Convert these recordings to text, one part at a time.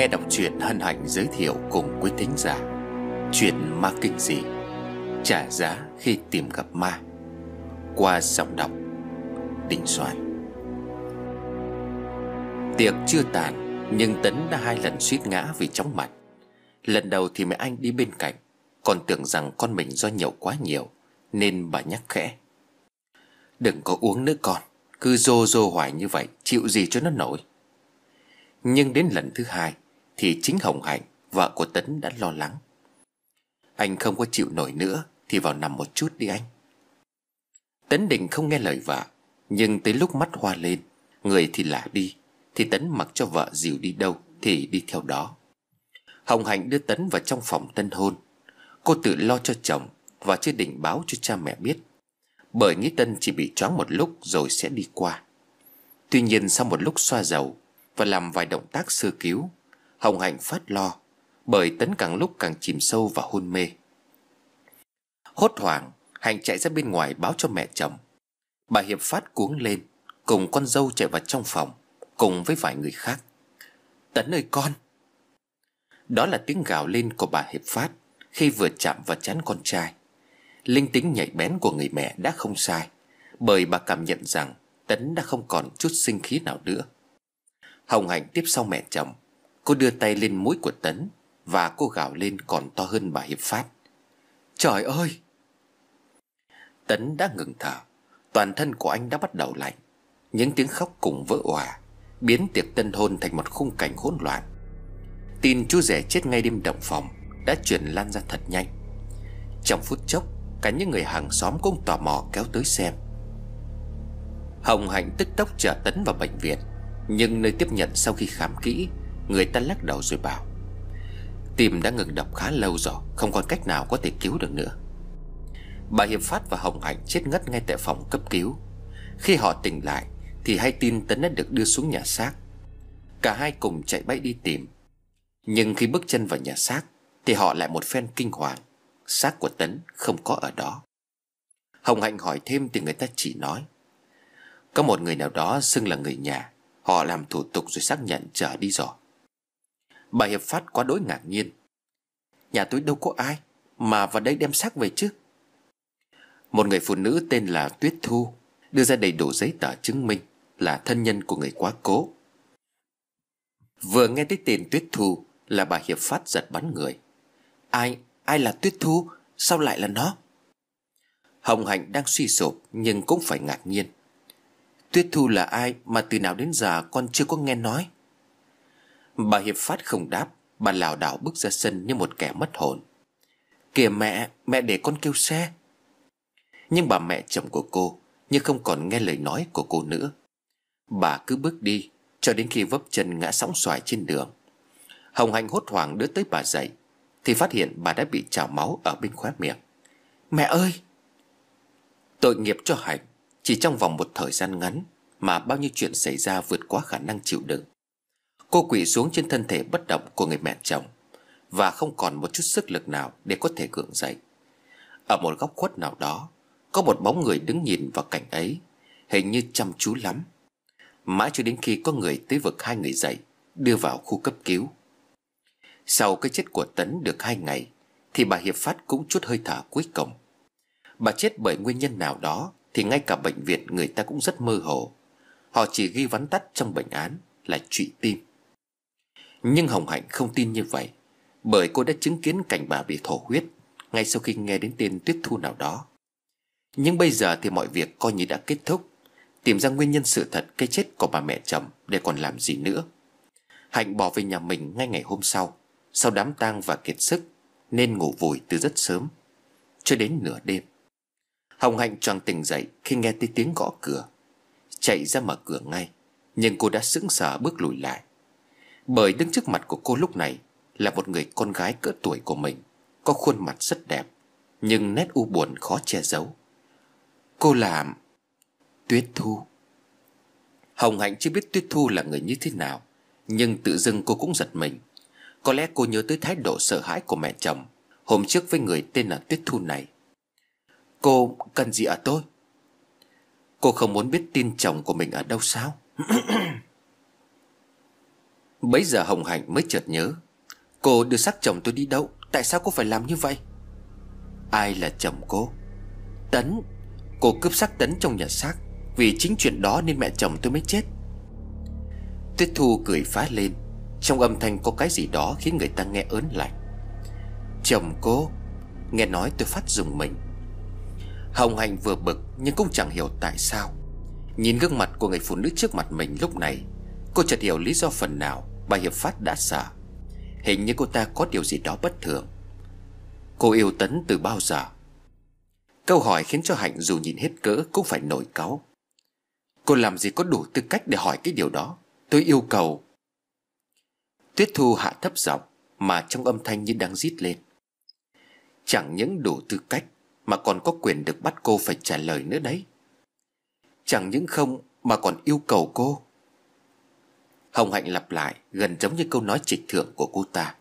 nghe đọc truyện hân hạnh giới thiệu cùng quý thính giả Chuyện ma kinh dị Trả giá khi tìm gặp ma Qua giọng đọc Đình Soạn Tiệc chưa tàn Nhưng Tấn đã hai lần suýt ngã vì chóng mặt Lần đầu thì mẹ anh đi bên cạnh Còn tưởng rằng con mình do nhậu quá nhiều Nên bà nhắc khẽ Đừng có uống nữa con Cứ rô rô hoài như vậy Chịu gì cho nó nổi Nhưng đến lần thứ hai thì chính Hồng Hạnh, vợ của Tấn đã lo lắng. Anh không có chịu nổi nữa thì vào nằm một chút đi anh. Tấn định không nghe lời vợ, nhưng tới lúc mắt hoa lên, người thì lả đi, thì Tấn mặc cho vợ dìu đi đâu thì đi theo đó. Hồng Hạnh đưa Tấn vào trong phòng tân hôn. Cô tự lo cho chồng và chưa định báo cho cha mẹ biết. Bởi nghĩ Tân chỉ bị choáng một lúc rồi sẽ đi qua. Tuy nhiên sau một lúc xoa dầu và làm vài động tác sơ cứu Hồng Hạnh phát lo Bởi Tấn càng lúc càng chìm sâu và hôn mê Hốt hoảng Hạnh chạy ra bên ngoài báo cho mẹ chồng Bà Hiệp Phát cuống lên Cùng con dâu chạy vào trong phòng Cùng với vài người khác Tấn ơi con Đó là tiếng gào lên của bà Hiệp Phát Khi vừa chạm vào chán con trai Linh tính nhạy bén của người mẹ đã không sai Bởi bà cảm nhận rằng Tấn đã không còn chút sinh khí nào nữa Hồng Hạnh tiếp sau mẹ chồng Cô đưa tay lên mũi của Tấn Và cô gào lên còn to hơn bà Hiệp Phát Trời ơi Tấn đã ngừng thở Toàn thân của anh đã bắt đầu lạnh Những tiếng khóc cùng vỡ òa Biến tiệc tân hôn thành một khung cảnh hỗn loạn Tin chú rể chết ngay đêm động phòng Đã chuyển lan ra thật nhanh Trong phút chốc Cả những người hàng xóm cũng tò mò kéo tới xem Hồng Hạnh tức tốc chở Tấn vào bệnh viện Nhưng nơi tiếp nhận sau khi khám kỹ Người ta lắc đầu rồi bảo Tim đã ngừng đập khá lâu rồi Không còn cách nào có thể cứu được nữa Bà Hiệp Phát và Hồng Hạnh chết ngất ngay tại phòng cấp cứu Khi họ tỉnh lại Thì hai tin Tấn đã được đưa xuống nhà xác Cả hai cùng chạy bay đi tìm Nhưng khi bước chân vào nhà xác Thì họ lại một phen kinh hoàng Xác của Tấn không có ở đó Hồng Hạnh hỏi thêm thì người ta chỉ nói Có một người nào đó xưng là người nhà Họ làm thủ tục rồi xác nhận trở đi rồi Bà Hiệp Phát quá đối ngạc nhiên Nhà tôi đâu có ai Mà vào đây đem xác về chứ Một người phụ nữ tên là Tuyết Thu Đưa ra đầy đủ giấy tờ chứng minh Là thân nhân của người quá cố Vừa nghe tới tên Tuyết Thu Là bà Hiệp Phát giật bắn người Ai, ai là Tuyết Thu Sao lại là nó Hồng Hạnh đang suy sụp Nhưng cũng phải ngạc nhiên Tuyết Thu là ai mà từ nào đến giờ con chưa có nghe nói Bà Hiệp Phát không đáp Bà lảo đảo bước ra sân như một kẻ mất hồn Kìa mẹ Mẹ để con kêu xe Nhưng bà mẹ chồng của cô Nhưng không còn nghe lời nói của cô nữa Bà cứ bước đi Cho đến khi vấp chân ngã sóng xoài trên đường Hồng Hành hốt hoảng đưa tới bà dậy Thì phát hiện bà đã bị trào máu Ở bên khóe miệng Mẹ ơi Tội nghiệp cho hạnh, Chỉ trong vòng một thời gian ngắn Mà bao nhiêu chuyện xảy ra vượt quá khả năng chịu đựng Cô quỳ xuống trên thân thể bất động của người mẹ chồng Và không còn một chút sức lực nào để có thể gượng dậy Ở một góc khuất nào đó Có một bóng người đứng nhìn vào cảnh ấy Hình như chăm chú lắm Mãi cho đến khi có người tới vực hai người dậy Đưa vào khu cấp cứu Sau cái chết của Tấn được hai ngày Thì bà Hiệp Phát cũng chút hơi thở cuối cùng Bà chết bởi nguyên nhân nào đó Thì ngay cả bệnh viện người ta cũng rất mơ hồ Họ chỉ ghi vắn tắt trong bệnh án là trụy tim nhưng Hồng Hạnh không tin như vậy Bởi cô đã chứng kiến cảnh bà bị thổ huyết Ngay sau khi nghe đến tên tuyết thu nào đó Nhưng bây giờ thì mọi việc coi như đã kết thúc Tìm ra nguyên nhân sự thật cái chết của bà mẹ chồng Để còn làm gì nữa Hạnh bỏ về nhà mình ngay ngày hôm sau Sau đám tang và kiệt sức Nên ngủ vùi từ rất sớm Cho đến nửa đêm Hồng Hạnh tròn tỉnh dậy khi nghe thấy tiếng gõ cửa Chạy ra mở cửa ngay Nhưng cô đã sững sờ bước lùi lại bởi đứng trước mặt của cô lúc này Là một người con gái cỡ tuổi của mình Có khuôn mặt rất đẹp Nhưng nét u buồn khó che giấu Cô là Tuyết Thu Hồng Hạnh chưa biết Tuyết Thu là người như thế nào Nhưng tự dưng cô cũng giật mình Có lẽ cô nhớ tới thái độ sợ hãi của mẹ chồng Hôm trước với người tên là Tuyết Thu này Cô cần gì ở tôi Cô không muốn biết tin chồng của mình ở đâu sao Bấy giờ Hồng Hạnh mới chợt nhớ Cô đưa xác chồng tôi đi đâu Tại sao cô phải làm như vậy Ai là chồng cô Tấn Cô cướp xác Tấn trong nhà xác Vì chính chuyện đó nên mẹ chồng tôi mới chết Tuyết Thu cười phá lên Trong âm thanh có cái gì đó khiến người ta nghe ớn lạnh Chồng cô Nghe nói tôi phát dùng mình Hồng Hạnh vừa bực nhưng cũng chẳng hiểu tại sao Nhìn gương mặt của người phụ nữ trước mặt mình lúc này Cô chợt hiểu lý do phần nào Bà Hiệp Phát đã sợ Hình như cô ta có điều gì đó bất thường Cô yêu Tấn từ bao giờ Câu hỏi khiến cho Hạnh dù nhìn hết cỡ cũng phải nổi cáu Cô làm gì có đủ tư cách để hỏi cái điều đó Tôi yêu cầu Tuyết Thu hạ thấp giọng Mà trong âm thanh như đang rít lên Chẳng những đủ tư cách Mà còn có quyền được bắt cô phải trả lời nữa đấy Chẳng những không Mà còn yêu cầu cô Hồng Hạnh lặp lại gần giống như câu nói trịch thượng của cô ta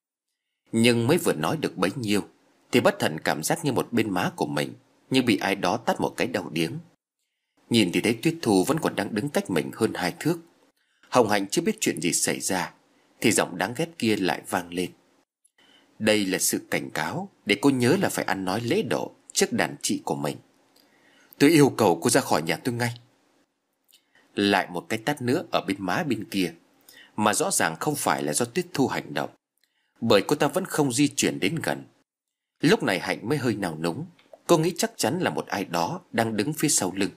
Nhưng mới vừa nói được bấy nhiêu Thì bất thần cảm giác như một bên má của mình Như bị ai đó tát một cái đầu điếng Nhìn thì thấy Tuyết Thu vẫn còn đang đứng cách mình hơn hai thước Hồng Hạnh chưa biết chuyện gì xảy ra Thì giọng đáng ghét kia lại vang lên Đây là sự cảnh cáo Để cô nhớ là phải ăn nói lễ độ Trước đàn chị của mình Tôi yêu cầu cô ra khỏi nhà tôi ngay Lại một cái tát nữa ở bên má bên kia mà rõ ràng không phải là do Tuyết Thu hành động Bởi cô ta vẫn không di chuyển đến gần Lúc này Hạnh mới hơi nào núng Cô nghĩ chắc chắn là một ai đó đang đứng phía sau lưng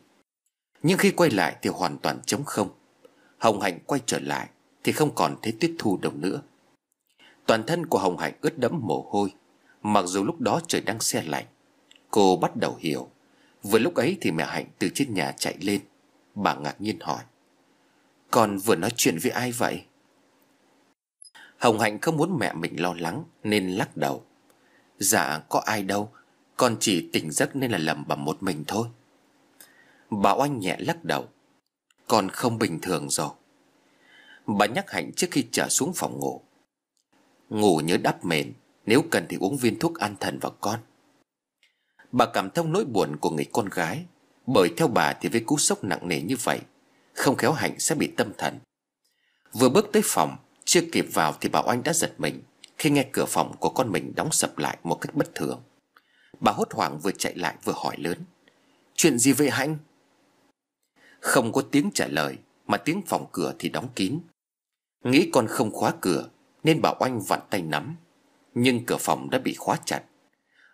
Nhưng khi quay lại thì hoàn toàn trống không Hồng Hạnh quay trở lại Thì không còn thấy Tuyết Thu đâu nữa Toàn thân của Hồng Hạnh ướt đẫm mồ hôi Mặc dù lúc đó trời đang xe lạnh Cô bắt đầu hiểu Vừa lúc ấy thì mẹ Hạnh từ trên nhà chạy lên Bà ngạc nhiên hỏi Con vừa nói chuyện với ai vậy? Hồng Hạnh không muốn mẹ mình lo lắng Nên lắc đầu Dạ có ai đâu Con chỉ tỉnh giấc nên là lầm bầm một mình thôi Bảo Anh nhẹ lắc đầu Con không bình thường rồi Bà nhắc Hạnh trước khi trở xuống phòng ngủ Ngủ nhớ đắp mền Nếu cần thì uống viên thuốc an thần vào con Bà cảm thông nỗi buồn của người con gái Bởi theo bà thì với cú sốc nặng nề như vậy Không khéo Hạnh sẽ bị tâm thần Vừa bước tới phòng chưa kịp vào thì bà Oanh đã giật mình Khi nghe cửa phòng của con mình đóng sập lại một cách bất thường Bà hốt hoảng vừa chạy lại vừa hỏi lớn Chuyện gì vậy Hạnh? Không có tiếng trả lời Mà tiếng phòng cửa thì đóng kín Nghĩ con không khóa cửa Nên bà Oanh vặn tay nắm Nhưng cửa phòng đã bị khóa chặt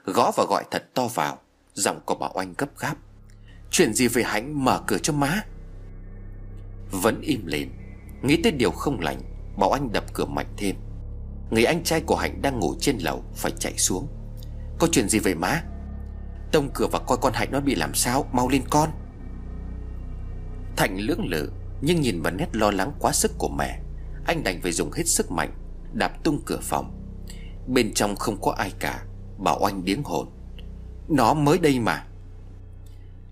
Gõ và gọi thật to vào Giọng của bà Oanh gấp gáp Chuyện gì về Hạnh mở cửa cho má Vẫn im lìm Nghĩ tới điều không lành Bảo Anh đập cửa mạnh thêm Người anh trai của Hạnh đang ngủ trên lầu Phải chạy xuống Có chuyện gì vậy má Tông cửa và coi con Hạnh nó bị làm sao Mau lên con Thành lưỡng lự Nhưng nhìn vào nét lo lắng quá sức của mẹ Anh đành phải dùng hết sức mạnh Đạp tung cửa phòng Bên trong không có ai cả Bảo Anh điếng hồn Nó mới đây mà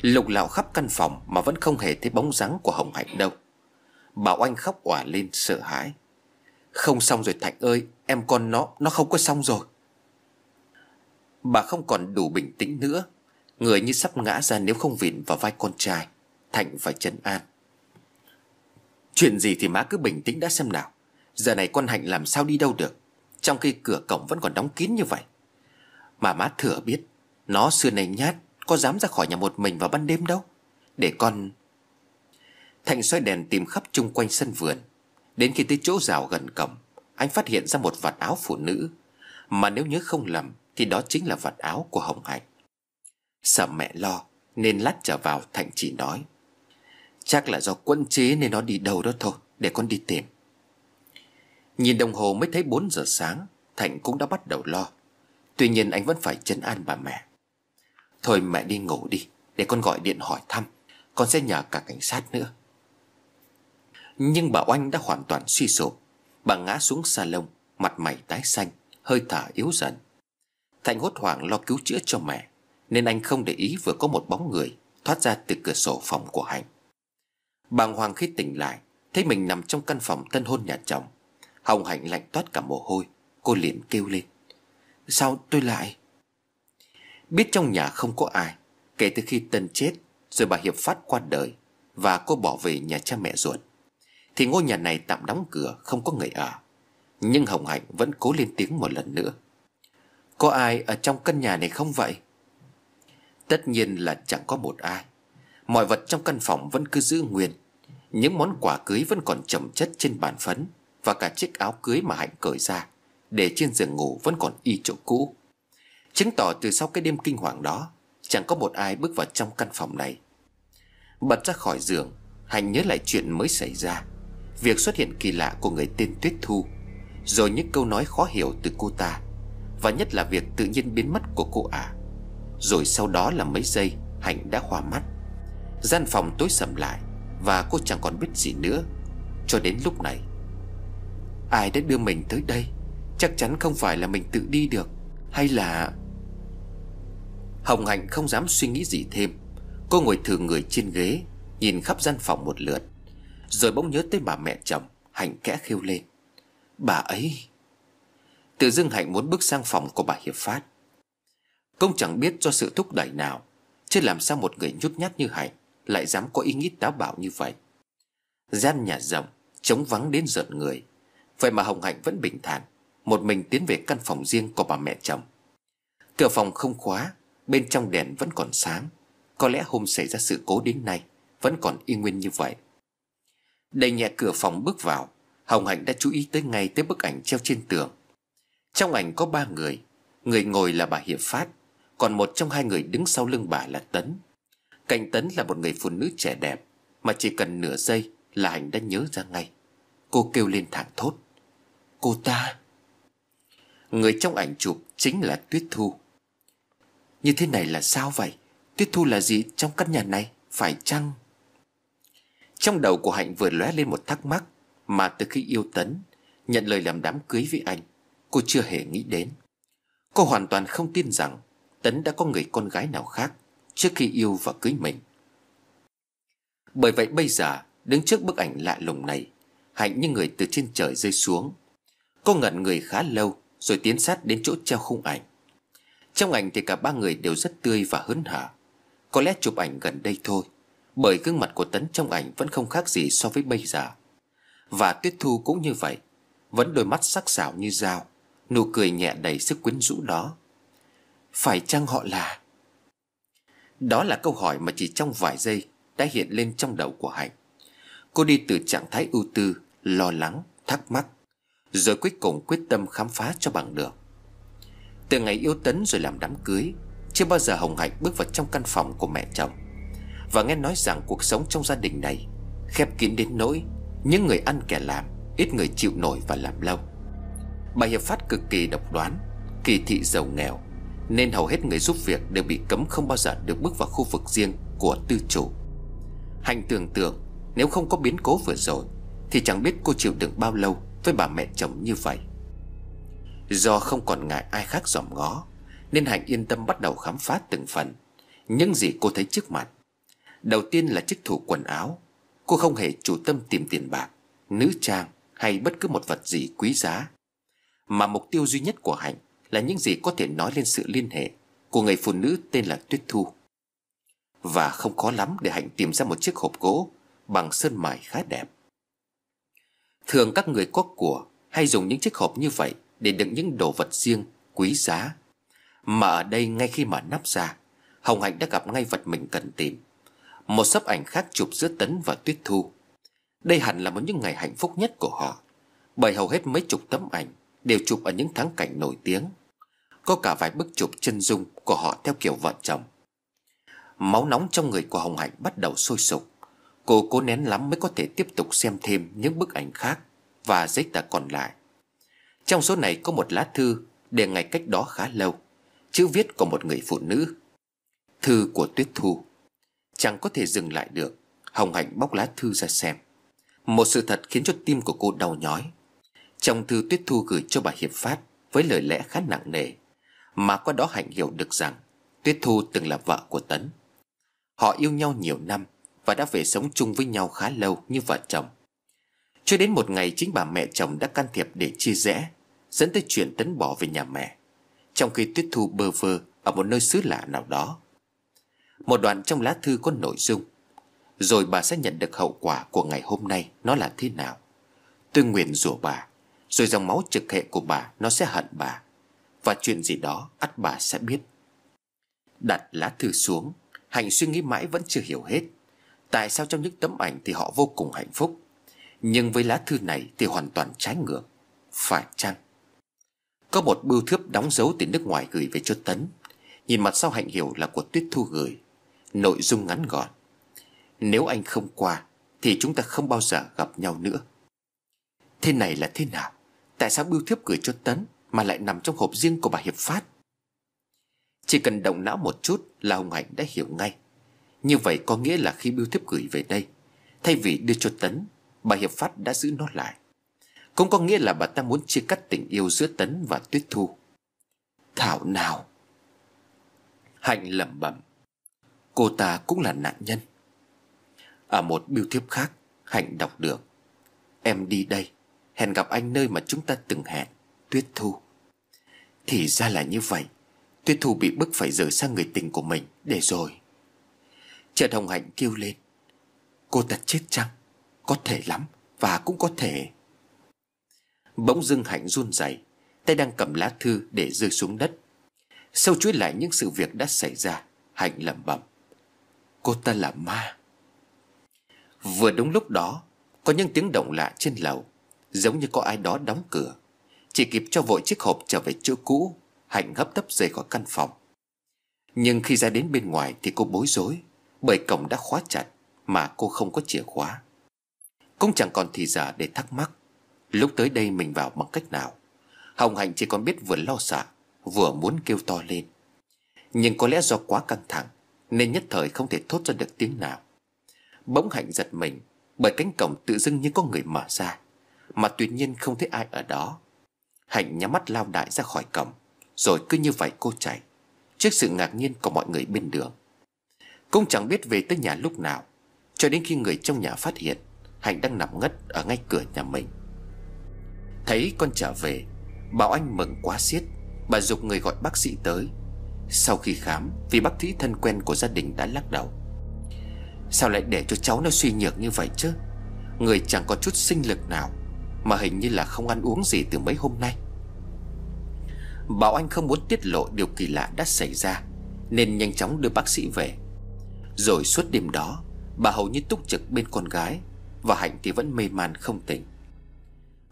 Lục lạo khắp căn phòng Mà vẫn không hề thấy bóng dáng của Hồng Hạnh đâu Bảo Anh khóc òa lên sợ hãi không xong rồi Thạnh ơi Em con nó Nó không có xong rồi Bà không còn đủ bình tĩnh nữa Người như sắp ngã ra nếu không vịn vào vai con trai Thạnh phải trấn an Chuyện gì thì má cứ bình tĩnh đã xem nào Giờ này con Hạnh làm sao đi đâu được Trong khi cửa cổng vẫn còn đóng kín như vậy Mà má thừa biết Nó xưa này nhát Có dám ra khỏi nhà một mình vào ban đêm đâu Để con Thạnh xoay đèn tìm khắp chung quanh sân vườn Đến khi tới chỗ rào gần cổng Anh phát hiện ra một vạt áo phụ nữ Mà nếu nhớ không lầm Thì đó chính là vạt áo của Hồng Hạnh Sợ mẹ lo Nên lát trở vào Thạnh chỉ nói Chắc là do quân chế nên nó đi đâu đó thôi Để con đi tìm Nhìn đồng hồ mới thấy 4 giờ sáng Thạnh cũng đã bắt đầu lo Tuy nhiên anh vẫn phải chấn an bà mẹ Thôi mẹ đi ngủ đi Để con gọi điện hỏi thăm Con sẽ nhờ cả cảnh sát nữa nhưng bà Oanh đã hoàn toàn suy sụp Bà ngã xuống xa lông Mặt mày tái xanh Hơi thở yếu dần Thành hốt hoảng lo cứu chữa cho mẹ Nên anh không để ý vừa có một bóng người Thoát ra từ cửa sổ phòng của Hạnh Bàng hoàng khi tỉnh lại Thấy mình nằm trong căn phòng tân hôn nhà chồng Hồng Hạnh lạnh toát cả mồ hôi Cô liền kêu lên Sao tôi lại Biết trong nhà không có ai Kể từ khi Tân chết Rồi bà Hiệp Phát qua đời Và cô bỏ về nhà cha mẹ ruột thì ngôi nhà này tạm đóng cửa không có người ở nhưng hồng hạnh vẫn cố lên tiếng một lần nữa có ai ở trong căn nhà này không vậy tất nhiên là chẳng có một ai mọi vật trong căn phòng vẫn cứ giữ nguyên những món quà cưới vẫn còn chậm chất trên bàn phấn và cả chiếc áo cưới mà hạnh cởi ra để trên giường ngủ vẫn còn y chỗ cũ chứng tỏ từ sau cái đêm kinh hoàng đó chẳng có một ai bước vào trong căn phòng này bật ra khỏi giường hạnh nhớ lại chuyện mới xảy ra Việc xuất hiện kỳ lạ của người tên Tuyết Thu Rồi những câu nói khó hiểu từ cô ta Và nhất là việc tự nhiên biến mất của cô ả à. Rồi sau đó là mấy giây Hạnh đã hòa mắt Gian phòng tối sầm lại Và cô chẳng còn biết gì nữa Cho đến lúc này Ai đã đưa mình tới đây Chắc chắn không phải là mình tự đi được Hay là Hồng Hạnh không dám suy nghĩ gì thêm Cô ngồi thử người trên ghế Nhìn khắp gian phòng một lượt rồi bỗng nhớ tới bà mẹ chồng Hạnh kẽ khêu lên Bà ấy Từ dưng Hạnh muốn bước sang phòng của bà Hiệp Phát Công chẳng biết do sự thúc đẩy nào Chứ làm sao một người nhút nhát như Hạnh Lại dám có ý nghĩ táo bạo như vậy Gian nhà rộng Trống vắng đến giận người Vậy mà Hồng Hạnh vẫn bình thản Một mình tiến về căn phòng riêng của bà mẹ chồng Cửa phòng không khóa Bên trong đèn vẫn còn sáng Có lẽ hôm xảy ra sự cố đến nay Vẫn còn y nguyên như vậy Đẩy nhẹ cửa phòng bước vào Hồng Hạnh đã chú ý tới ngay tới bức ảnh treo trên tường Trong ảnh có ba người Người ngồi là bà Hiệp Phát Còn một trong hai người đứng sau lưng bà là Tấn Cạnh Tấn là một người phụ nữ trẻ đẹp Mà chỉ cần nửa giây là Hạnh đã nhớ ra ngay Cô kêu lên thảng thốt Cô ta Người trong ảnh chụp chính là Tuyết Thu Như thế này là sao vậy Tuyết Thu là gì trong căn nhà này Phải chăng trong đầu của Hạnh vừa lóe lên một thắc mắc Mà từ khi yêu Tấn Nhận lời làm đám cưới với anh Cô chưa hề nghĩ đến Cô hoàn toàn không tin rằng Tấn đã có người con gái nào khác Trước khi yêu và cưới mình Bởi vậy bây giờ Đứng trước bức ảnh lạ lùng này Hạnh như người từ trên trời rơi xuống Cô ngẩn người khá lâu Rồi tiến sát đến chỗ treo khung ảnh Trong ảnh thì cả ba người đều rất tươi và hớn hở Có lẽ chụp ảnh gần đây thôi bởi gương mặt của Tấn trong ảnh vẫn không khác gì so với bây giờ Và Tuyết Thu cũng như vậy Vẫn đôi mắt sắc sảo như dao Nụ cười nhẹ đầy sức quyến rũ đó Phải chăng họ là Đó là câu hỏi mà chỉ trong vài giây Đã hiện lên trong đầu của Hạnh Cô đi từ trạng thái ưu tư Lo lắng, thắc mắc Rồi cuối cùng quyết tâm khám phá cho bằng được Từ ngày yêu Tấn rồi làm đám cưới Chưa bao giờ Hồng Hạnh bước vào trong căn phòng của mẹ chồng và nghe nói rằng cuộc sống trong gia đình này Khép kín đến nỗi Những người ăn kẻ làm Ít người chịu nổi và làm lâu Bà Hiệp Phát cực kỳ độc đoán Kỳ thị giàu nghèo Nên hầu hết người giúp việc đều bị cấm không bao giờ được bước vào khu vực riêng của tư chủ Hành tưởng tượng Nếu không có biến cố vừa rồi Thì chẳng biết cô chịu đựng bao lâu Với bà mẹ chồng như vậy Do không còn ngại ai khác dòm ngó Nên Hạnh yên tâm bắt đầu khám phá từng phần Những gì cô thấy trước mặt Đầu tiên là chiếc thủ quần áo Cô không hề chủ tâm tìm tiền bạc Nữ trang hay bất cứ một vật gì quý giá Mà mục tiêu duy nhất của Hạnh Là những gì có thể nói lên sự liên hệ Của người phụ nữ tên là Tuyết Thu Và không khó lắm để Hạnh tìm ra một chiếc hộp gỗ Bằng sơn mài khá đẹp Thường các người có của Hay dùng những chiếc hộp như vậy Để đựng những đồ vật riêng, quý giá Mà ở đây ngay khi mở nắp ra Hồng Hạnh đã gặp ngay vật mình cần tìm một sấp ảnh khác chụp giữa Tấn và Tuyết Thu Đây hẳn là một những ngày hạnh phúc nhất của họ Bởi hầu hết mấy chục tấm ảnh Đều chụp ở những tháng cảnh nổi tiếng Có cả vài bức chụp chân dung Của họ theo kiểu vợ chồng Máu nóng trong người của Hồng Hạnh bắt đầu sôi sục Cô cố nén lắm mới có thể tiếp tục xem thêm những bức ảnh khác Và giấy tờ còn lại Trong số này có một lá thư Để ngày cách đó khá lâu Chữ viết của một người phụ nữ Thư của Tuyết Thu Chẳng có thể dừng lại được Hồng Hạnh bóc lá thư ra xem Một sự thật khiến cho tim của cô đau nhói Trong thư Tuyết Thu gửi cho bà Hiệp Phát Với lời lẽ khá nặng nề Mà qua đó Hạnh hiểu được rằng Tuyết Thu từng là vợ của Tấn Họ yêu nhau nhiều năm Và đã về sống chung với nhau khá lâu như vợ chồng Cho đến một ngày chính bà mẹ chồng đã can thiệp để chia rẽ Dẫn tới chuyện Tấn bỏ về nhà mẹ Trong khi Tuyết Thu bơ vơ ở một nơi xứ lạ nào đó một đoạn trong lá thư có nội dung Rồi bà sẽ nhận được hậu quả của ngày hôm nay Nó là thế nào Tôi nguyện rủa bà Rồi dòng máu trực hệ của bà Nó sẽ hận bà Và chuyện gì đó ắt bà sẽ biết Đặt lá thư xuống Hạnh suy nghĩ mãi vẫn chưa hiểu hết Tại sao trong những tấm ảnh thì họ vô cùng hạnh phúc Nhưng với lá thư này thì hoàn toàn trái ngược Phải chăng Có một bưu thiếp đóng dấu từ nước ngoài gửi về cho Tấn Nhìn mặt sau Hạnh hiểu là của Tuyết Thu gửi Nội dung ngắn gọn Nếu anh không qua Thì chúng ta không bao giờ gặp nhau nữa Thế này là thế nào Tại sao Bưu Thiếp gửi cho Tấn Mà lại nằm trong hộp riêng của bà Hiệp Phát Chỉ cần động não một chút Là Hồng Hạnh đã hiểu ngay Như vậy có nghĩa là khi Bưu Thiếp gửi về đây Thay vì đưa cho Tấn Bà Hiệp Phát đã giữ nó lại Cũng có nghĩa là bà ta muốn chia cắt tình yêu giữa Tấn và Tuyết Thu Thảo nào Hạnh lẩm bẩm Cô ta cũng là nạn nhân Ở một biêu thiếp khác Hạnh đọc được Em đi đây Hẹn gặp anh nơi mà chúng ta từng hẹn Tuyết Thu Thì ra là như vậy Tuyết Thu bị bức phải rời sang người tình của mình Để rồi Chợt Hồng Hạnh kêu lên Cô ta chết chăng Có thể lắm Và cũng có thể Bỗng dưng Hạnh run rẩy Tay đang cầm lá thư để rơi xuống đất Sâu chuỗi lại những sự việc đã xảy ra Hạnh lẩm bẩm cô ta là ma Vừa đúng lúc đó Có những tiếng động lạ trên lầu Giống như có ai đó đóng cửa Chỉ kịp cho vội chiếc hộp trở về chỗ cũ Hạnh hấp tấp rời khỏi căn phòng Nhưng khi ra đến bên ngoài Thì cô bối rối Bởi cổng đã khóa chặt Mà cô không có chìa khóa Cũng chẳng còn thì giờ để thắc mắc Lúc tới đây mình vào bằng cách nào Hồng Hạnh chỉ còn biết vừa lo sợ Vừa muốn kêu to lên Nhưng có lẽ do quá căng thẳng nên nhất thời không thể thốt ra được tiếng nào Bỗng Hạnh giật mình Bởi cánh cổng tự dưng như có người mở ra Mà tuyệt nhiên không thấy ai ở đó Hạnh nhắm mắt lao đại ra khỏi cổng Rồi cứ như vậy cô chạy Trước sự ngạc nhiên của mọi người bên đường Cũng chẳng biết về tới nhà lúc nào Cho đến khi người trong nhà phát hiện Hạnh đang nằm ngất ở ngay cửa nhà mình Thấy con trở về Bảo Anh mừng quá xiết Bà dục người gọi bác sĩ tới sau khi khám Vì bác sĩ thân quen của gia đình đã lắc đầu Sao lại để cho cháu nó suy nhược như vậy chứ Người chẳng có chút sinh lực nào Mà hình như là không ăn uống gì từ mấy hôm nay Bảo Anh không muốn tiết lộ điều kỳ lạ đã xảy ra Nên nhanh chóng đưa bác sĩ về Rồi suốt đêm đó Bà hầu như túc trực bên con gái Và Hạnh thì vẫn mê man không tỉnh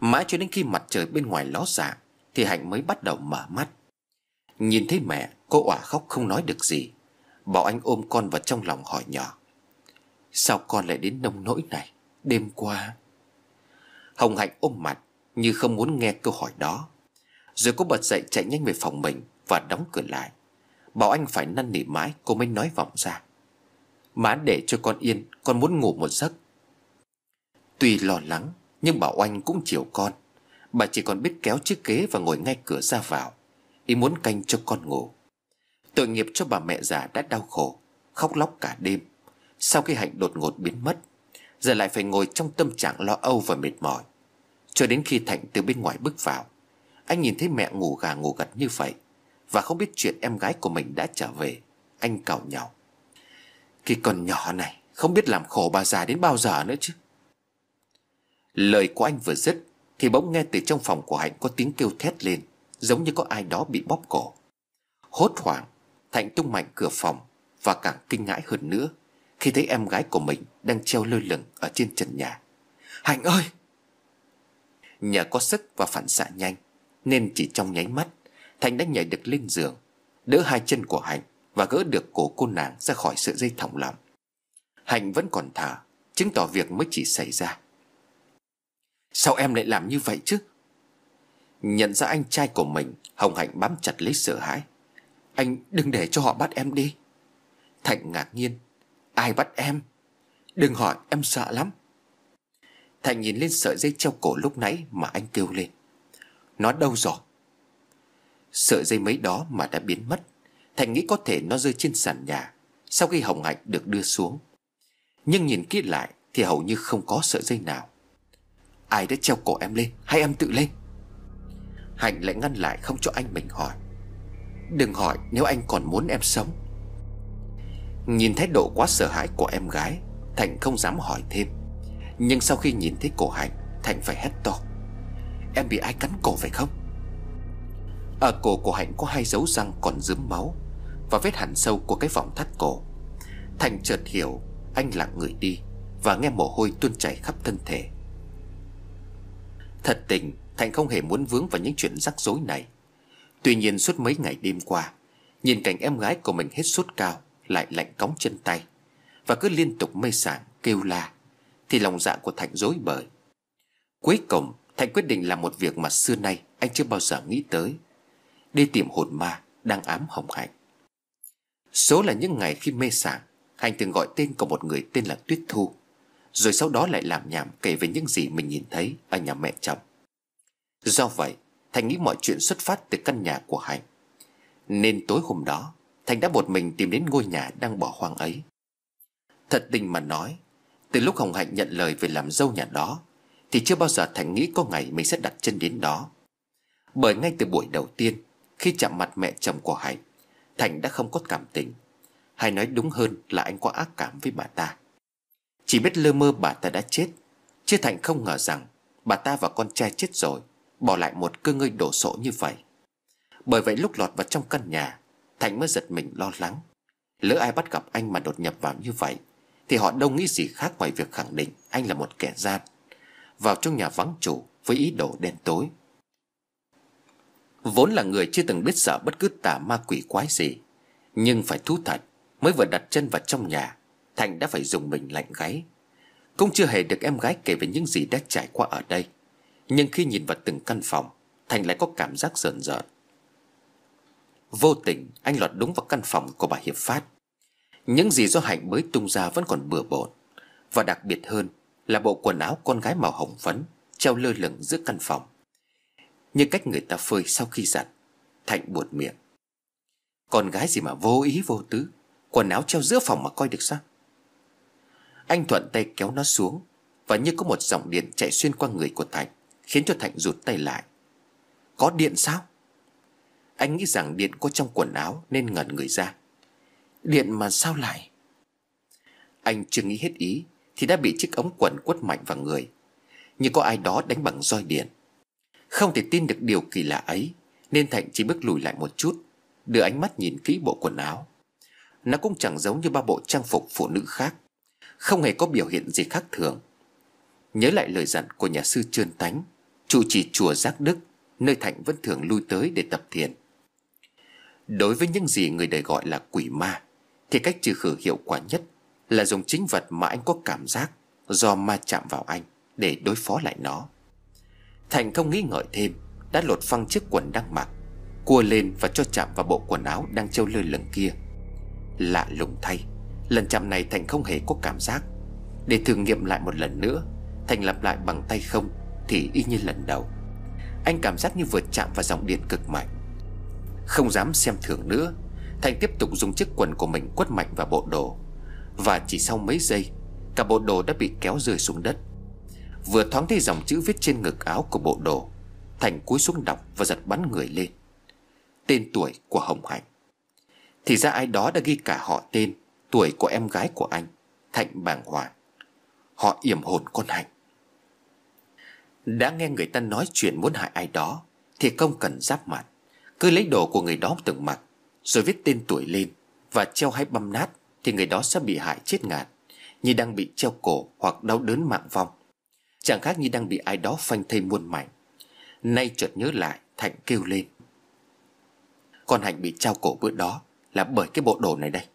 Mãi cho đến khi mặt trời bên ngoài ló dạng Thì Hạnh mới bắt đầu mở mắt Nhìn thấy mẹ Cô òa khóc không nói được gì Bảo Anh ôm con vào trong lòng hỏi nhỏ Sao con lại đến nông nỗi này Đêm qua Hồng Hạnh ôm mặt Như không muốn nghe câu hỏi đó Rồi cô bật dậy chạy nhanh về phòng mình Và đóng cửa lại Bảo Anh phải năn nỉ mãi cô mới nói vọng ra Má để cho con yên Con muốn ngủ một giấc Tuy lo lắng Nhưng Bảo Anh cũng chiều con Bà chỉ còn biết kéo chiếc ghế và ngồi ngay cửa ra vào Ý muốn canh cho con ngủ Tội nghiệp cho bà mẹ già đã đau khổ Khóc lóc cả đêm Sau khi Hạnh đột ngột biến mất Giờ lại phải ngồi trong tâm trạng lo âu và mệt mỏi Cho đến khi Thạnh từ bên ngoài bước vào Anh nhìn thấy mẹ ngủ gà ngủ gật như vậy Và không biết chuyện em gái của mình đã trở về Anh cào nhau Khi còn nhỏ này Không biết làm khổ bà già đến bao giờ nữa chứ Lời của anh vừa dứt Thì bỗng nghe từ trong phòng của Hạnh có tiếng kêu thét lên Giống như có ai đó bị bóp cổ Hốt hoảng Thạnh tung mạnh cửa phòng Và càng kinh ngãi hơn nữa Khi thấy em gái của mình đang treo lơ lửng Ở trên trần nhà Hạnh ơi Nhờ có sức và phản xạ nhanh Nên chỉ trong nháy mắt Thành đã nhảy được lên giường Đỡ hai chân của Hạnh Và gỡ được cổ cô nàng ra khỏi sợi dây thòng lọng Hạnh vẫn còn thở Chứng tỏ việc mới chỉ xảy ra Sao em lại làm như vậy chứ Nhận ra anh trai của mình Hồng Hạnh bám chặt lấy sợ hãi anh đừng để cho họ bắt em đi Thạnh ngạc nhiên Ai bắt em Đừng hỏi em sợ lắm Thạnh nhìn lên sợi dây treo cổ lúc nãy mà anh kêu lên Nó đâu rồi Sợi dây mấy đó mà đã biến mất Thạnh nghĩ có thể nó rơi trên sàn nhà Sau khi Hồng Hạnh được đưa xuống Nhưng nhìn kỹ lại Thì hầu như không có sợi dây nào Ai đã treo cổ em lên Hay em tự lên Hạnh lại ngăn lại không cho anh mình hỏi Đừng hỏi nếu anh còn muốn em sống Nhìn thái độ quá sợ hãi của em gái Thành không dám hỏi thêm Nhưng sau khi nhìn thấy cổ Hạnh Thành phải hét to Em bị ai cắn cổ phải không Ở cổ của Hạnh có hai dấu răng còn dướm máu Và vết hẳn sâu của cái vòng thắt cổ Thành chợt hiểu Anh lặng người đi Và nghe mồ hôi tuôn chảy khắp thân thể Thật tình Thành không hề muốn vướng vào những chuyện rắc rối này Tuy nhiên suốt mấy ngày đêm qua Nhìn cảnh em gái của mình hết sốt cao Lại lạnh cóng chân tay Và cứ liên tục mê sảng kêu la Thì lòng dạ của Thạnh dối bời Cuối cùng Thạnh quyết định làm một việc mà xưa nay Anh chưa bao giờ nghĩ tới Đi tìm hồn ma đang ám hồng hạnh Số là những ngày khi mê sảng Hành từng gọi tên của một người tên là Tuyết Thu Rồi sau đó lại làm nhảm kể về những gì mình nhìn thấy ở nhà mẹ chồng Do vậy Thành nghĩ mọi chuyện xuất phát từ căn nhà của hạnh Nên tối hôm đó Thành đã một mình tìm đến ngôi nhà đang bỏ hoang ấy Thật tình mà nói Từ lúc Hồng Hạnh nhận lời về làm dâu nhà đó Thì chưa bao giờ Thành nghĩ có ngày mình sẽ đặt chân đến đó Bởi ngay từ buổi đầu tiên Khi chạm mặt mẹ chồng của Hạnh Thành đã không có cảm tình Hay nói đúng hơn là anh quá ác cảm với bà ta Chỉ biết lơ mơ bà ta đã chết Chứ Thành không ngờ rằng Bà ta và con trai chết rồi Bỏ lại một cơ ngơi đổ sổ như vậy Bởi vậy lúc lọt vào trong căn nhà Thành mới giật mình lo lắng Lỡ ai bắt gặp anh mà đột nhập vào như vậy Thì họ đâu nghĩ gì khác ngoài việc khẳng định Anh là một kẻ gian Vào trong nhà vắng chủ Với ý đồ đen tối Vốn là người chưa từng biết sợ bất cứ tà ma quỷ quái gì Nhưng phải thú thật Mới vừa đặt chân vào trong nhà Thành đã phải dùng mình lạnh gáy Cũng chưa hề được em gái kể về những gì đã trải qua ở đây nhưng khi nhìn vào từng căn phòng Thành lại có cảm giác rợn rợn Vô tình anh lọt đúng vào căn phòng của bà Hiệp Phát Những gì do Hạnh mới tung ra vẫn còn bừa bộn Và đặc biệt hơn là bộ quần áo con gái màu hồng phấn Treo lơ lửng giữa căn phòng Như cách người ta phơi sau khi giặt Thạnh buột miệng Con gái gì mà vô ý vô tứ Quần áo treo giữa phòng mà coi được sao Anh thuận tay kéo nó xuống Và như có một dòng điện chạy xuyên qua người của Thành khiến cho Thạnh rụt tay lại. Có điện sao? Anh nghĩ rằng điện có trong quần áo nên ngẩn người ra. Điện mà sao lại? Anh chưa nghĩ hết ý thì đã bị chiếc ống quần quất mạnh vào người. Như có ai đó đánh bằng roi điện. Không thể tin được điều kỳ lạ ấy nên Thạnh chỉ bước lùi lại một chút, đưa ánh mắt nhìn kỹ bộ quần áo. Nó cũng chẳng giống như ba bộ trang phục phụ nữ khác, không hề có biểu hiện gì khác thường. Nhớ lại lời dặn của nhà sư Trơn Tánh chủ trì chùa Giác Đức, nơi Thạnh vẫn thường lui tới để tập thiền. Đối với những gì người đời gọi là quỷ ma, thì cách trừ khử hiệu quả nhất là dùng chính vật mà anh có cảm giác do ma chạm vào anh để đối phó lại nó. Thành không nghĩ ngợi thêm, đã lột phăng chiếc quần đang mặc, cua lên và cho chạm vào bộ quần áo đang trêu lơ lửng kia. Lạ lùng thay, lần chạm này Thành không hề có cảm giác. Để thử nghiệm lại một lần nữa, Thành lặp lại bằng tay không thì y như lần đầu Anh cảm giác như vừa chạm vào dòng điện cực mạnh Không dám xem thường nữa Thành tiếp tục dùng chiếc quần của mình quất mạnh vào bộ đồ Và chỉ sau mấy giây Cả bộ đồ đã bị kéo rơi xuống đất Vừa thoáng thấy dòng chữ viết trên ngực áo của bộ đồ Thành cúi xuống đọc và giật bắn người lên Tên tuổi của Hồng Hạnh Thì ra ai đó đã ghi cả họ tên Tuổi của em gái của anh Thạnh bàng hoàng Họ yểm hồn con Hạnh đã nghe người ta nói chuyện muốn hại ai đó Thì không cần giáp mặt Cứ lấy đồ của người đó từng mặt, Rồi viết tên tuổi lên Và treo hay băm nát Thì người đó sẽ bị hại chết ngạt Như đang bị treo cổ hoặc đau đớn mạng vong Chẳng khác như đang bị ai đó phanh thây muôn mảnh Nay chợt nhớ lại Thạnh kêu lên Con Hạnh bị treo cổ bữa đó Là bởi cái bộ đồ này đây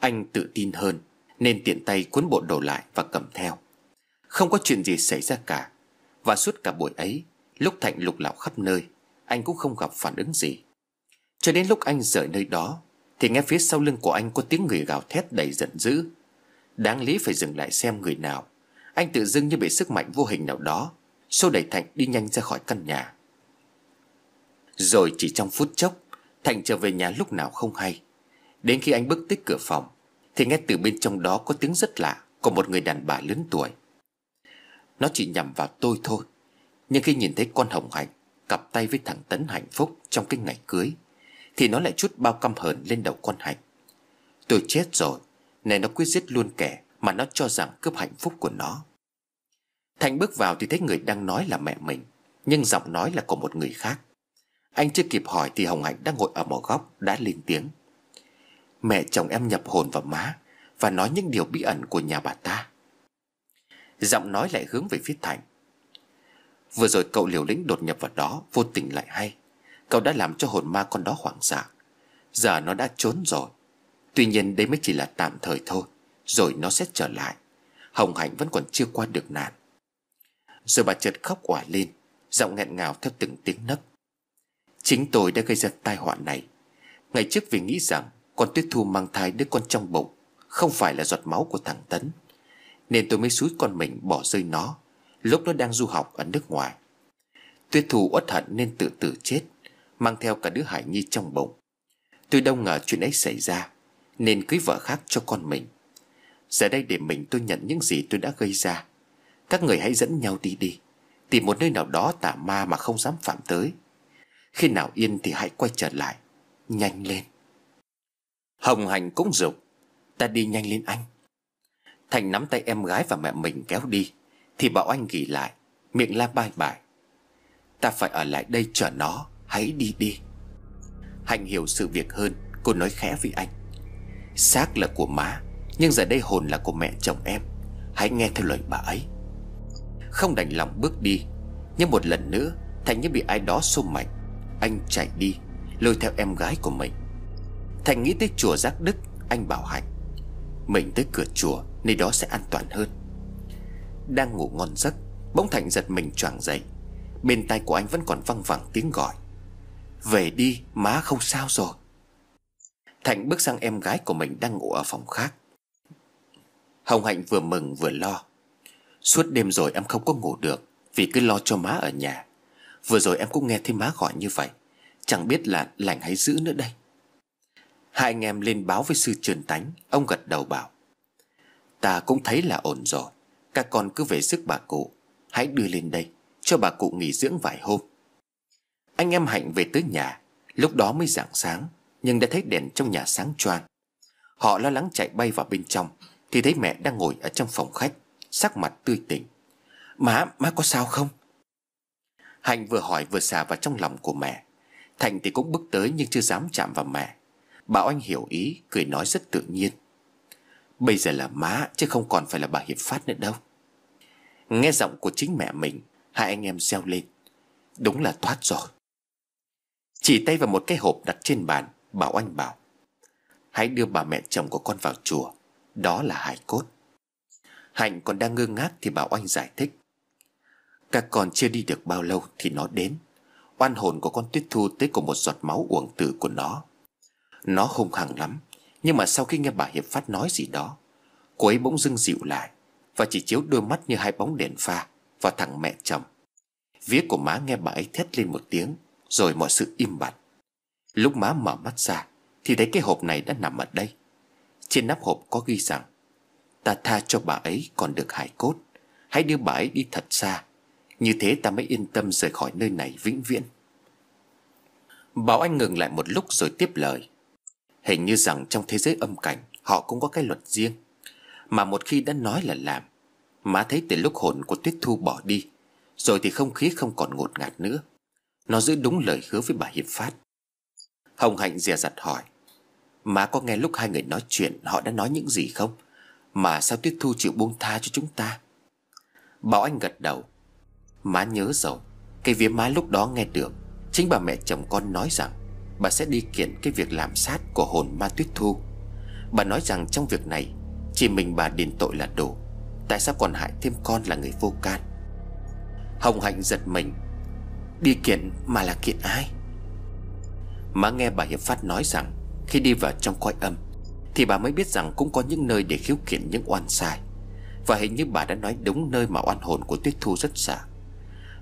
Anh tự tin hơn Nên tiện tay cuốn bộ đồ lại và cầm theo Không có chuyện gì xảy ra cả và suốt cả buổi ấy Lúc Thạnh lục lạo khắp nơi Anh cũng không gặp phản ứng gì Cho đến lúc anh rời nơi đó Thì nghe phía sau lưng của anh có tiếng người gào thét đầy giận dữ Đáng lý phải dừng lại xem người nào Anh tự dưng như bị sức mạnh vô hình nào đó Xô đẩy Thạnh đi nhanh ra khỏi căn nhà Rồi chỉ trong phút chốc Thạnh trở về nhà lúc nào không hay Đến khi anh bước tới cửa phòng Thì nghe từ bên trong đó có tiếng rất lạ Của một người đàn bà lớn tuổi nó chỉ nhằm vào tôi thôi Nhưng khi nhìn thấy con Hồng Hạnh Cặp tay với thằng Tấn hạnh phúc trong cái ngày cưới Thì nó lại chút bao căm hờn lên đầu con Hạnh Tôi chết rồi Này nó quyết giết luôn kẻ Mà nó cho rằng cướp hạnh phúc của nó Thành bước vào thì thấy người đang nói là mẹ mình Nhưng giọng nói là của một người khác Anh chưa kịp hỏi thì Hồng Hạnh đang ngồi ở một góc đã lên tiếng Mẹ chồng em nhập hồn vào má Và nói những điều bí ẩn của nhà bà ta Giọng nói lại hướng về phía Thành Vừa rồi cậu liều lĩnh đột nhập vào đó Vô tình lại hay Cậu đã làm cho hồn ma con đó hoảng sợ Giờ nó đã trốn rồi Tuy nhiên đây mới chỉ là tạm thời thôi Rồi nó sẽ trở lại Hồng Hạnh vẫn còn chưa qua được nạn Rồi bà chợt khóc òa lên Giọng nghẹn ngào theo từng tiếng nấc Chính tôi đã gây ra tai họa này Ngày trước vì nghĩ rằng Con Tuyết Thu mang thai đứa con trong bụng Không phải là giọt máu của thằng Tấn nên tôi mới xúi con mình bỏ rơi nó Lúc nó đang du học ở nước ngoài Tuyết thù uất hận nên tự tử chết Mang theo cả đứa Hải Nhi trong bụng Tôi đông ngờ chuyện ấy xảy ra Nên cưới vợ khác cho con mình Giờ đây để mình tôi nhận những gì tôi đã gây ra Các người hãy dẫn nhau đi đi Tìm một nơi nào đó tà ma mà không dám phạm tới Khi nào yên thì hãy quay trở lại Nhanh lên Hồng Hành cũng dục Ta đi nhanh lên anh Thành nắm tay em gái và mẹ mình kéo đi Thì bảo anh nghỉ lại Miệng la bai bài Ta phải ở lại đây chờ nó Hãy đi đi Hạnh hiểu sự việc hơn Cô nói khẽ với anh Xác là của má Nhưng giờ đây hồn là của mẹ chồng em Hãy nghe theo lời bà ấy Không đành lòng bước đi Nhưng một lần nữa Thành như bị ai đó xô mạnh Anh chạy đi Lôi theo em gái của mình Thành nghĩ tới chùa Giác Đức Anh bảo Hạnh Mình tới cửa chùa Nơi đó sẽ an toàn hơn Đang ngủ ngon giấc Bỗng Thành giật mình choàng dậy Bên tai của anh vẫn còn văng vẳng tiếng gọi Về đi má không sao rồi Thành bước sang em gái của mình đang ngủ ở phòng khác Hồng Hạnh vừa mừng vừa lo Suốt đêm rồi em không có ngủ được Vì cứ lo cho má ở nhà Vừa rồi em cũng nghe thấy má gọi như vậy Chẳng biết là lành hay dữ nữa đây Hai anh em lên báo với sư Trần Tánh Ông gật đầu bảo Ta cũng thấy là ổn rồi Các con cứ về sức bà cụ Hãy đưa lên đây Cho bà cụ nghỉ dưỡng vài hôm Anh em Hạnh về tới nhà Lúc đó mới rạng sáng Nhưng đã thấy đèn trong nhà sáng choang Họ lo lắng chạy bay vào bên trong Thì thấy mẹ đang ngồi ở trong phòng khách Sắc mặt tươi tỉnh Má, má có sao không? Hạnh vừa hỏi vừa xà vào trong lòng của mẹ Thành thì cũng bước tới nhưng chưa dám chạm vào mẹ Bảo anh hiểu ý Cười nói rất tự nhiên Bây giờ là má chứ không còn phải là bà Hiệp Phát nữa đâu Nghe giọng của chính mẹ mình Hai anh em reo lên Đúng là thoát rồi Chỉ tay vào một cái hộp đặt trên bàn Bảo anh bảo Hãy đưa bà mẹ chồng của con vào chùa Đó là hải cốt Hạnh còn đang ngơ ngác thì bảo anh giải thích Các con chưa đi được bao lâu thì nó đến Oan hồn của con tuyết thu tới cùng một giọt máu uổng tử của nó Nó hung hăng lắm nhưng mà sau khi nghe bà Hiệp Phát nói gì đó Cô ấy bỗng dưng dịu lại Và chỉ chiếu đôi mắt như hai bóng đèn pha Vào thằng mẹ chồng Vía của má nghe bà ấy thét lên một tiếng Rồi mọi sự im bặt Lúc má mở mắt ra Thì thấy cái hộp này đã nằm ở đây Trên nắp hộp có ghi rằng Ta tha cho bà ấy còn được hải cốt Hãy đưa bà ấy đi thật xa Như thế ta mới yên tâm rời khỏi nơi này vĩnh viễn Bảo Anh ngừng lại một lúc rồi tiếp lời Hình như rằng trong thế giới âm cảnh Họ cũng có cái luật riêng Mà một khi đã nói là làm Má thấy từ lúc hồn của Tuyết Thu bỏ đi Rồi thì không khí không còn ngột ngạt nữa Nó giữ đúng lời hứa với bà Hiệp Phát Hồng Hạnh dè dặt hỏi Má có nghe lúc hai người nói chuyện Họ đã nói những gì không Mà sao Tuyết Thu chịu buông tha cho chúng ta Bảo Anh gật đầu Má nhớ rồi Cái vía má lúc đó nghe được Chính bà mẹ chồng con nói rằng bà sẽ đi kiện cái việc làm sát của hồn ma tuyết thu Bà nói rằng trong việc này Chỉ mình bà đền tội là đủ Tại sao còn hại thêm con là người vô can Hồng Hạnh giật mình Đi kiện mà là kiện ai Má nghe bà Hiệp Phát nói rằng Khi đi vào trong coi âm Thì bà mới biết rằng cũng có những nơi để khiếu kiện những oan sai Và hình như bà đã nói đúng nơi mà oan hồn của Tuyết Thu rất xa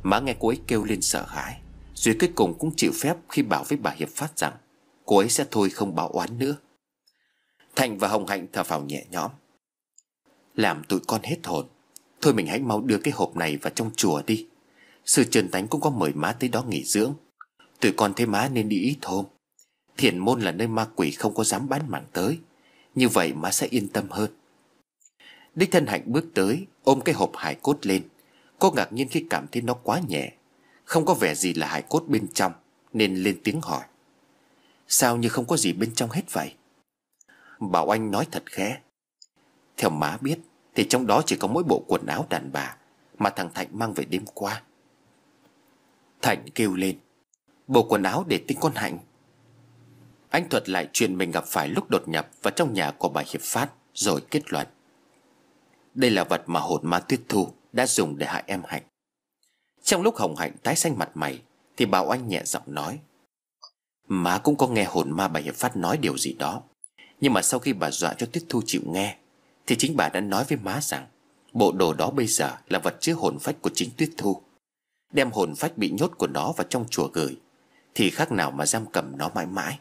Má nghe cô ấy kêu lên sợ hãi Duy cuối cùng cũng chịu phép khi bảo với bà Hiệp Phát rằng Cô ấy sẽ thôi không báo oán nữa Thành và Hồng Hạnh thở phào nhẹ nhõm Làm tụi con hết hồn Thôi mình hãy mau đưa cái hộp này vào trong chùa đi Sư Trần Tánh cũng có mời má tới đó nghỉ dưỡng Tụi con thấy má nên đi ít hôm Thiền môn là nơi ma quỷ không có dám bán mạng tới Như vậy má sẽ yên tâm hơn Đích thân Hạnh bước tới Ôm cái hộp hải cốt lên Cô ngạc nhiên khi cảm thấy nó quá nhẹ không có vẻ gì là hải cốt bên trong Nên lên tiếng hỏi Sao như không có gì bên trong hết vậy Bảo Anh nói thật khẽ Theo má biết Thì trong đó chỉ có mỗi bộ quần áo đàn bà Mà thằng Thạnh mang về đêm qua Thạnh kêu lên Bộ quần áo để tính con Hạnh Anh thuật lại chuyện mình gặp phải lúc đột nhập Vào trong nhà của bà Hiệp Phát Rồi kết luận Đây là vật mà hồn ma tuyết thu Đã dùng để hại em Hạnh trong lúc Hồng Hạnh tái xanh mặt mày Thì Bảo Anh nhẹ giọng nói Má cũng có nghe hồn ma bà Hiệp Phát nói điều gì đó Nhưng mà sau khi bà dọa cho Tuyết Thu chịu nghe Thì chính bà đã nói với má rằng Bộ đồ đó bây giờ là vật chứa hồn phách của chính Tuyết Thu Đem hồn phách bị nhốt của nó vào trong chùa gửi Thì khác nào mà giam cầm nó mãi mãi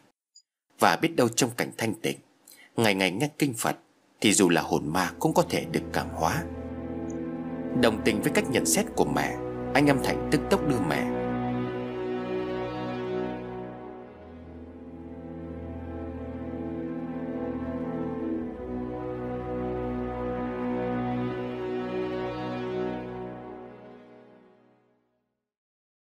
Và biết đâu trong cảnh thanh tịnh Ngày ngày nghe kinh Phật Thì dù là hồn ma cũng có thể được cảm hóa Đồng tình với cách nhận xét của mẹ anh Em Thành tức tốc đưa mẹ